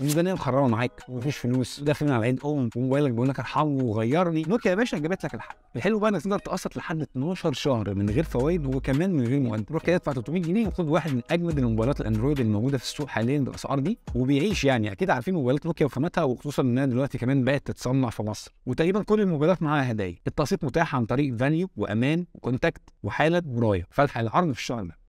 الميزانيه مخربه معاك ومفيش فلوس وداخلين من على عين ام وموبايلك بيقول لك ارحمه وغيرني نوكيا يا باشا جابت لك الحل الحلو بقى انك تقدر تقسط لحد 12 شهر من غير فوائد وكمان من غير مؤنث روح كده ادفع 300 جنيه وخد واحد من اجمد الموبايلات الاندرويد الموجوده في السوق حاليا بالاسعار دي وبيعيش يعني اكيد عارفين موبايلات نوكيا وخاماتها وخصوصا انها دلوقتي كمان بقت تتصنع في مصر وتقريبا كل الموبايلات معاها هدايا التقسيط متاح عن طريق فانيو وامان وكونتاكت وحاله ورايه فالحق العرض في الشهر ده